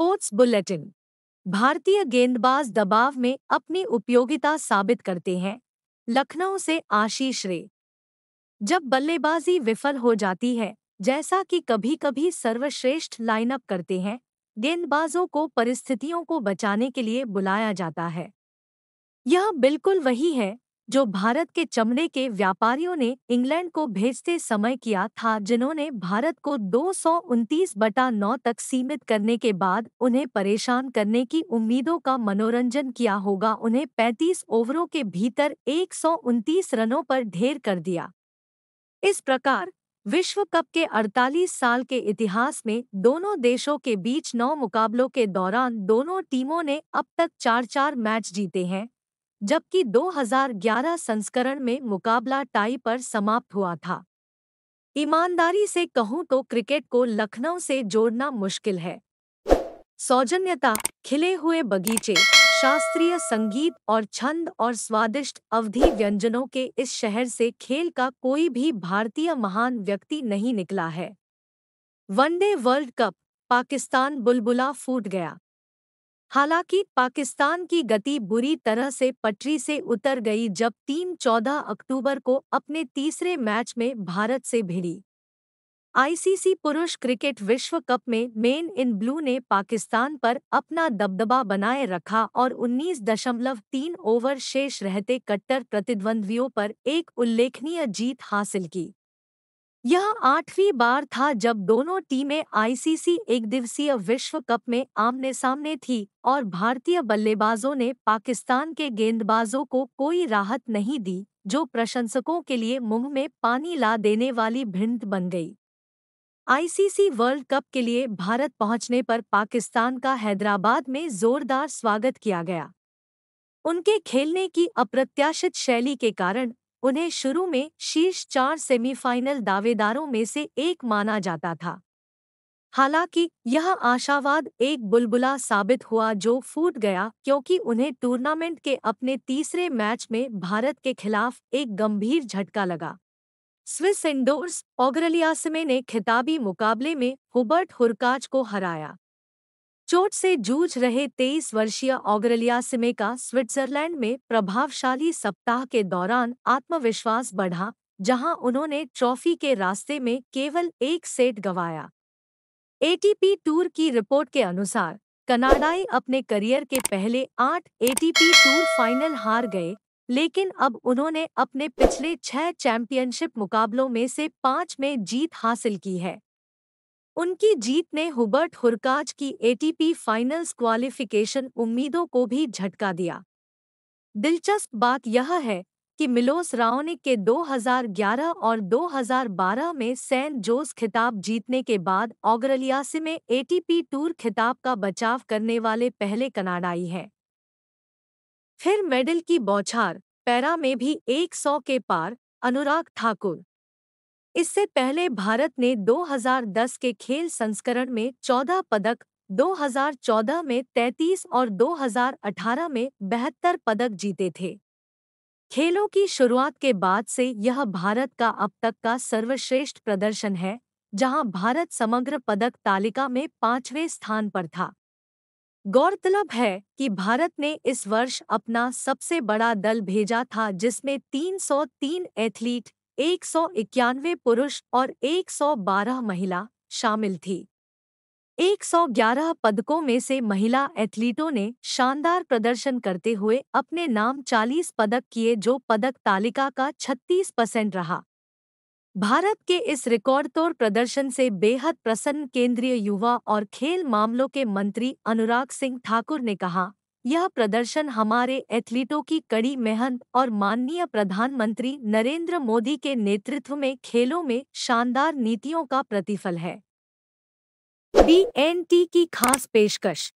sports bulletin भारतीय गेंदबाज दबाव में अपनी उपयोगिता साबित करते हैं लखनऊ से आशीष रे जब बल्लेबाजी विफल हो जाती है जैसा कि कभी कभी सर्वश्रेष्ठ लाइनअप करते हैं गेंदबाजों को परिस्थितियों को बचाने के लिए बुलाया जाता है यह बिल्कुल वही है जो भारत के चमड़े के व्यापारियों ने इंग्लैंड को भेजते समय किया था जिन्होंने भारत को दो बटा नौ तक सीमित करने के बाद उन्हें परेशान करने की उम्मीदों का मनोरंजन किया होगा उन्हें 35 ओवरों के भीतर एक रनों पर ढेर कर दिया इस प्रकार विश्व कप के 48 साल के इतिहास में दोनों देशों के बीच नौ मुकाबलों के दौरान दोनों टीमों ने अब तक चार चार मैच जीते हैं जबकि 2011 संस्करण में मुकाबला टाई पर समाप्त हुआ था ईमानदारी से कहूं तो क्रिकेट को लखनऊ से जोड़ना मुश्किल है सौजन्यता खिले हुए बगीचे शास्त्रीय संगीत और छंद और स्वादिष्ट अवधि व्यंजनों के इस शहर से खेल का कोई भी भारतीय महान व्यक्ति नहीं निकला है वनडे वर्ल्ड कप पाकिस्तान बुलबुला फूट गया हालांकि पाकिस्तान की गति बुरी तरह से पटरी से उतर गई जब टीम 14 अक्टूबर को अपने तीसरे मैच में भारत से भिड़ी आईसीसी पुरुष क्रिकेट विश्व कप में मेन इन ब्लू ने पाकिस्तान पर अपना दबदबा बनाए रखा और 19.3 ओवर शेष रहते कट्टर प्रतिद्वंद्वियों पर एक उल्लेखनीय जीत हासिल की यह आठवीं बार था जब दोनों टीमें आईसीसी एक दिवसीय विश्व कप में आमने सामने थी और भारतीय बल्लेबाजों ने पाकिस्तान के गेंदबाजों को कोई राहत नहीं दी जो प्रशंसकों के लिए मुंह में पानी ला देने वाली भिंड बन गई आईसीसी वर्ल्ड कप के लिए भारत पहुंचने पर पाकिस्तान का हैदराबाद में जोरदार स्वागत किया गया उनके खेलने की अप्रत्याशित शैली के कारण उन्हें शुरू में शीर्ष चार सेमीफाइनल दावेदारों में से एक माना जाता था हालांकि यह आशावाद एक बुलबुला साबित हुआ जो फूट गया क्योंकि उन्हें टूर्नामेंट के अपने तीसरे मैच में भारत के खिलाफ एक गंभीर झटका लगा स्विस इंडोर्स ऑगरलियासमे ने खिताबी मुकाबले में हुबर्ट हुरकाच को हराया चोट से जूझ रहे तेईस वर्षीय ऑगरलिया सिमेका स्विट्जरलैंड में प्रभावशाली सप्ताह के दौरान आत्मविश्वास बढ़ा जहां उन्होंने ट्रॉफी के रास्ते में केवल एक सेट गंवाया एटीपी टूर की रिपोर्ट के अनुसार कनाडाई अपने करियर के पहले आठ एटीपी टूर फाइनल हार गए लेकिन अब उन्होंने अपने पिछले छह चैंपियनशिप मुकाबलों में से पांच में जीत हासिल की है उनकी जीत ने हुबर्ट हुरकाज की एटीपी फाइनल्स क्वालिफिकेशन उम्मीदों को भी झटका दिया दिलचस्प बात यह है कि मिलोस राओनिक के 2011 और 2012 में सेंट जोस खिताब जीतने के बाद ऑगरलियासी में एटीपी टूर खिताब का बचाव करने वाले पहले कनाडाई हैं फिर मेडल की बौछार पैरा में भी 100 के पार अनुराग ठाकुर इससे पहले भारत ने 2010 के खेल संस्करण में 14 पदक 2014 में 33 और 2018 में बहत्तर पदक जीते थे खेलों की शुरुआत के बाद से यह भारत का अब तक का सर्वश्रेष्ठ प्रदर्शन है जहां भारत समग्र पदक तालिका में पांचवें स्थान पर था गौरतलब है कि भारत ने इस वर्ष अपना सबसे बड़ा दल भेजा था जिसमें 303 एथलीट एक सौ इक्यानवे पुरुष और एक सौ बारह महिला शामिल थी एक सौ ग्यारह पदकों में से महिला एथलीटों ने शानदार प्रदर्शन करते हुए अपने नाम चालीस पदक किए जो पदक तालिका का छत्तीस परसेंट रहा भारत के इस तोड़ प्रदर्शन से बेहद प्रसन्न केंद्रीय युवा और खेल मामलों के मंत्री अनुराग सिंह ठाकुर ने कहा यह प्रदर्शन हमारे एथलीटों की कड़ी मेहनत और माननीय प्रधानमंत्री नरेंद्र मोदी के नेतृत्व में खेलों में शानदार नीतियों का प्रतिफल है बी एन टी की खास पेशकश